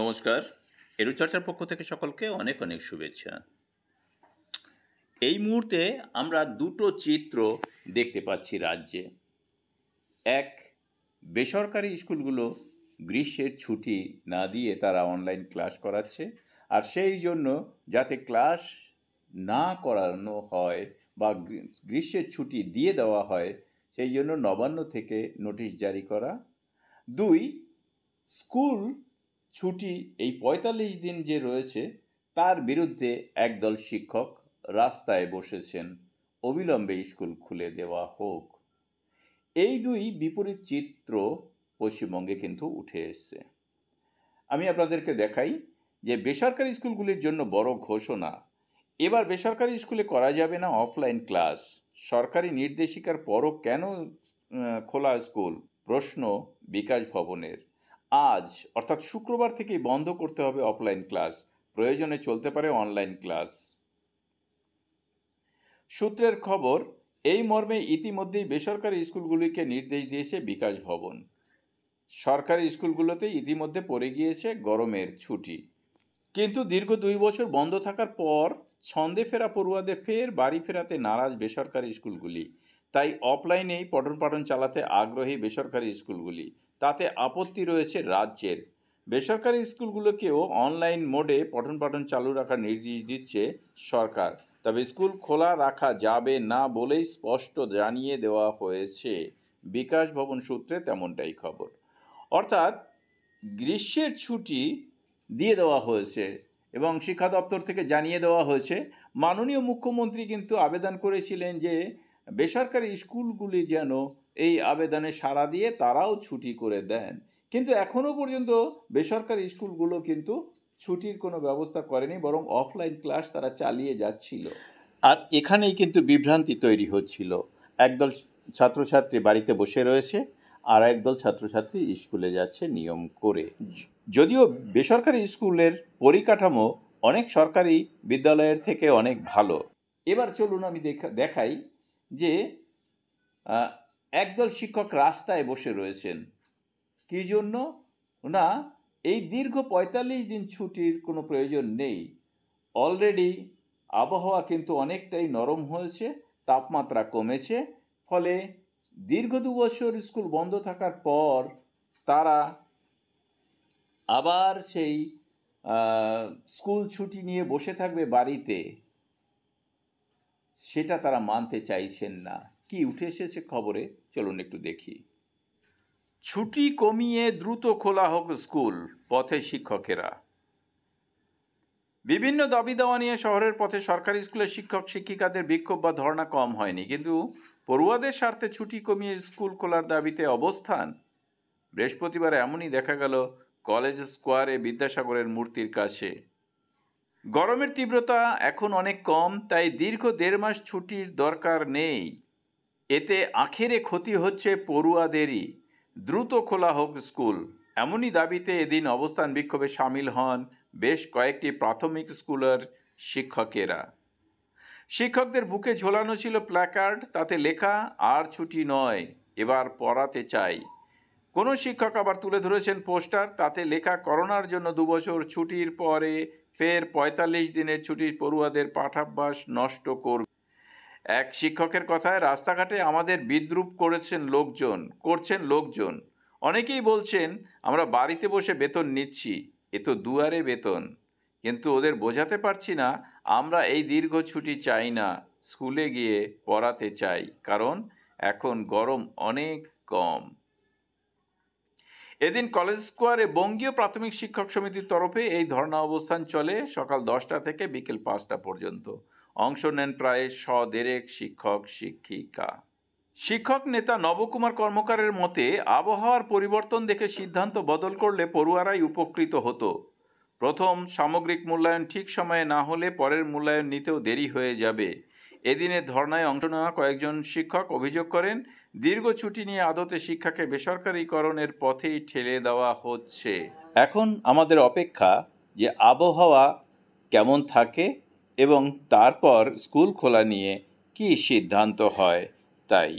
নমস্কার এরুচর্চার পক্ষ থেকে সকলকে অনেক অনেক শুভেচ্ছা এই মুহূর্তে আমরা দুটো চিত্র দেখতে পাচ্ছি রাজ্যে এক বেসরকারি স্কুলগুলো গ্রীষ্মের ছুটি না দিয়ে তারা অনলাইন ক্লাস করাচ্ছে আর সেই জন্য যাতে ক্লাস না করানো হয় বা গ্রীষ্মের ছুটি দিয়ে দেওয়া হয় সেই জন্য নবান্ন থেকে নোটিশ জারি করা দুই স্কুল ছুটি এই পঁয়তাল্লিশ দিন যে রয়েছে তার বিরুদ্ধে একদল শিক্ষক রাস্তায় বসেছেন অবিলম্বে স্কুল খুলে দেওয়া হোক এই দুই বিপরীত চিত্র পশ্চিমবঙ্গে কিন্তু উঠে এসছে আমি আপনাদেরকে দেখাই যে বেসরকারি স্কুলগুলির জন্য বড় ঘোষণা এবার বেসরকারি স্কুলে করা যাবে না অফলাইন ক্লাস সরকারি নির্দেশিকার পরও কেন খোলা স্কুল প্রশ্ন বিকাশ ভবনের আজ অর্থাৎ শুক্রবার থেকেই বন্ধ করতে হবে অফলাইন ক্লাস প্রয়োজনে চলতে পারে অনলাইন ক্লাস সূত্রের খবর এই মর্মে ইতিমধ্যেই বেসরকারি স্কুলগুলিকে নির্দেশ দিয়েছে বিকাশ ভবন সরকারি স্কুলগুলোতে ইতিমধ্যে পড়ে গিয়েছে গরমের ছুটি কিন্তু দীর্ঘ দুই বছর বন্ধ থাকার পর ছন্দে ফেরা পড়ুয়াদের ফের বাড়ি ফেরাতে নারাজ বেসরকারি স্কুলগুলি তাই অফলাইনেই পঠন পাঠন চালাতে আগ্রহী বেসরকারি স্কুলগুলি তাতে আপত্তি রয়েছে রাজ্যের বেসরকারি স্কুলগুলোকেও অনলাইন মোডে পঠন পাঠন চালু রাখার নির্দেশ দিচ্ছে সরকার তবে স্কুল খোলা রাখা যাবে না বলেই স্পষ্ট জানিয়ে দেওয়া হয়েছে বিকাশ ভবন সূত্রে তেমনটাই খবর অর্থাৎ গ্রীষ্মের ছুটি দিয়ে দেওয়া হয়েছে এবং শিক্ষা দপ্তর থেকে জানিয়ে দেওয়া হয়েছে মাননীয় মুখ্যমন্ত্রী কিন্তু আবেদন করেছিলেন যে বেসরকারি স্কুলগুলি যেন এই আবেদনে সাড়া দিয়ে তারাও ছুটি করে দেন কিন্তু এখনও পর্যন্ত বেসরকারি স্কুলগুলো কিন্তু ছুটির কোনো ব্যবস্থা করেনি বরং অফলাইন ক্লাস তারা চালিয়ে যাচ্ছিল আর এখানেই কিন্তু বিভ্রান্তি তৈরি হচ্ছিল একদল ছাত্রছাত্রী বাড়িতে বসে রয়েছে আর একদল ছাত্রছাত্রী স্কুলে যাচ্ছে নিয়ম করে যদিও বেসরকারি স্কুলের পরিকাঠামো অনেক সরকারি বিদ্যালয়ের থেকে অনেক ভালো এবার চলুন আমি দেখাই যে একদল শিক্ষক রাস্তায় বসে রয়েছেন কী জন্য না এই দীর্ঘ পঁয়তাল্লিশ দিন ছুটির কোনো প্রয়োজন নেই অলরেডি আবহাওয়া কিন্তু অনেকটাই নরম হয়েছে তাপমাত্রা কমেছে ফলে দীর্ঘ দু বছর স্কুল বন্ধ থাকার পর তারা আবার সেই স্কুল ছুটি নিয়ে বসে থাকবে বাড়িতে সেটা তারা মানতে চাইছেন না কি উঠে এসেছে খবরে চলুন একটু দেখি ছুটি কমিয়ে দ্রুত খোলা হোক স্কুল পথে শিক্ষকেরা বিভিন্ন দাবি দাওয়া নিয়ে শহরের পথে সরকারি স্কুলের শিক্ষক শিক্ষিকাদের বিক্ষোভ বা ধর্ণা কম হয়নি কিন্তু পড়ুয়াদের স্বার্থে ছুটি কমিয়ে স্কুল খোলার দাবিতে অবস্থান বৃহস্পতিবার এমনই দেখা গেল কলেজ স্কোয়ারে বিদ্যাসাগরের মূর্তির কাছে গরমের তীব্রতা এখন অনেক কম তাই দীর্ঘ দেড় মাস ছুটির দরকার নেই এতে আখেরে ক্ষতি হচ্ছে পড়ুয়াদেরই দ্রুত খোলা হোক স্কুল এমনই দাবিতে এদিন অবস্থান বিক্ষোভে সামিল হন বেশ কয়েকটি প্রাথমিক স্কুলের শিক্ষকেরা শিক্ষকদের বুকে ঝোলানো ছিল প্ল্যাকার্ড তাতে লেখা আর ছুটি নয় এবার পড়াতে চাই কোনো শিক্ষক আবার তুলে ধরেছেন পোস্টার তাতে লেখা করোনার জন্য দুবছর ছুটির পরে ফের পঁয়তাল্লিশ দিনের ছুটি পড়ুয়াদের পাঠাভ্যাস নষ্ট করবে এক শিক্ষকের কথায় রাস্তাঘাটে আমাদের বিদ্রুপ করেছেন লোকজন করছেন লোকজন অনেকেই বলছেন আমরা বাড়িতে বসে বেতন নিচ্ছি এ তো দুয়ারে বেতন কিন্তু ওদের বোঝাতে পারছি না আমরা এই দীর্ঘ ছুটি চাই না স্কুলে গিয়ে পড়াতে চাই কারণ এখন গরম অনেক কম এদিন কলেজ স্কোয়ারে বঙ্গীয় প্রাথমিক শিক্ষক সমিতির তরফে এই ধর্ণা অবস্থান চলে সকাল দশটা থেকে বিকেল পাঁচটা পর্যন্ত অংশ নেন প্রায় শ দেড়েক শিক্ষক শিক্ষিকা শিক্ষক নেতা নবকুমার কর্মকারের মতে আবহাওয়ার পরিবর্তন দেখে সিদ্ধান্ত বদল করলে পড়ুয়ারাই উপকৃত হতো প্রথম সামগ্রিক মূল্যায়ন ঠিক সময়ে না হলে পরের মূল্যায়ন নিতেও দেরি হয়ে যাবে এদিনের ধর্নায় অংশ নেওয়া কয়েকজন শিক্ষক অভিযোগ করেন দীর্ঘ ছুটি নিয়ে আদতে শিক্ষাকে বেসরকারীকরণের পথেই ঠেলে দেওয়া হচ্ছে এখন আমাদের অপেক্ষা যে আবহাওয়া কেমন থাকে এবং তারপর স্কুল খোলা নিয়ে কি সিদ্ধান্ত হয় তাই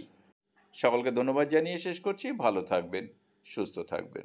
সকলকে ধন্যবাদ জানিয়ে শেষ করছি ভালো থাকবেন সুস্থ থাকবেন